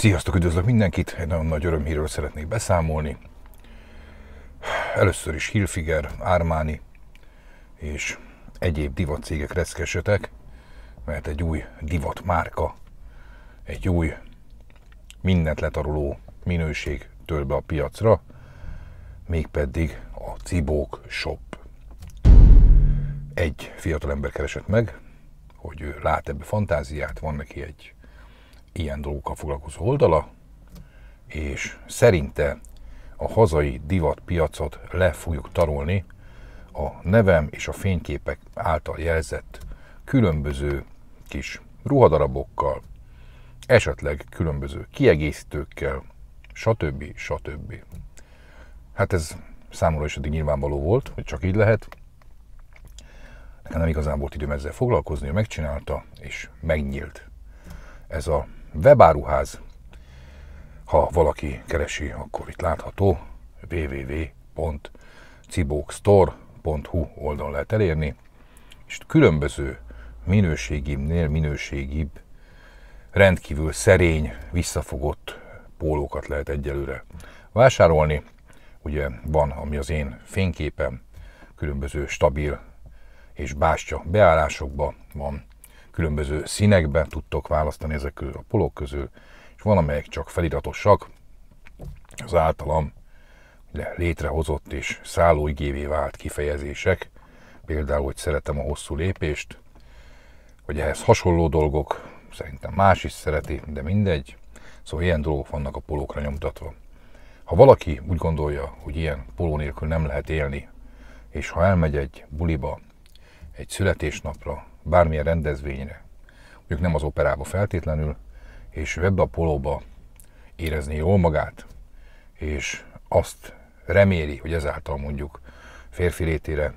Sziasztok, üdvözlök mindenkit! Egy nagyon nagy örömhírről szeretnék beszámolni. Először is Hilfiger, Armani és egyéb divat cégek reszkesetek, mert egy új divat márka, egy új mindent letaroló minőség tör be a piacra, mégpedig a Cibók Shop. Egy fiatal ember keresett meg, hogy ő lát ebbe fantáziát, van neki egy ilyen dolgokkal foglalkozó oldala, és szerinte a hazai divatpiacot le fogjuk tarolni a nevem és a fényképek által jelzett különböző kis ruhadarabokkal, esetleg különböző kiegészítőkkel, stb. stb. Hát ez számomra is eddig nyilvánvaló volt, hogy csak így lehet. Nekem nem igazán volt időm ezzel foglalkozni, ő megcsinálta, és megnyílt ez a Webáruház. Ha valaki keresi, akkor itt látható www.cibokstore.hu oldalon lehet elérni, és különböző minőségibbnél minőségibb, rendkívül szerény, visszafogott pólókat lehet egyelőre vásárolni. Ugye van, ami az én fényképem, különböző stabil és bástya beállásokban van különböző színekben tudtok választani ezek közül a polók közül, és valamelyek csak feliratosak, az általam létrehozott és szállóigévé vált kifejezések, például, hogy szeretem a hosszú lépést, vagy ehhez hasonló dolgok, szerintem más is szereti, de mindegy. Szóval ilyen dolgok vannak a polókra nyomtatva. Ha valaki úgy gondolja, hogy ilyen poló nélkül nem lehet élni, és ha elmegy egy buliba, egy születésnapra, bármilyen rendezvényre, mondjuk nem az operába feltétlenül, és ebbe a polóba érezni jól magát, és azt reméli, hogy ezáltal mondjuk férfi létére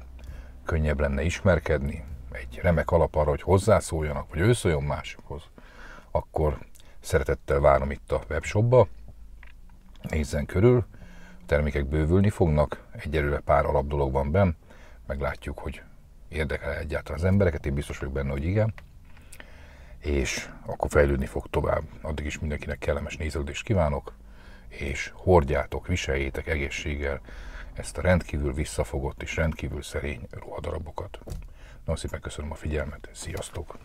könnyebb lenne ismerkedni, egy remek alap arra, hogy hozzászóljanak, vagy ő szóljon másokhoz, akkor szeretettel várom itt a webshopba, nézzen körül, a termékek bővülni fognak, egyelőre pár alap dolog van benn, meglátjuk, hogy érdekel egyáltalán az embereket, én biztos vagyok benne, hogy igen, és akkor fejlődni fog tovább. Addig is mindenkinek kellemes nézelődést kívánok, és hordjátok, viseljétek egészséggel ezt a rendkívül visszafogott és rendkívül szerény ruhadarabokat. Nagyon szépen köszönöm a figyelmet, sziasztok!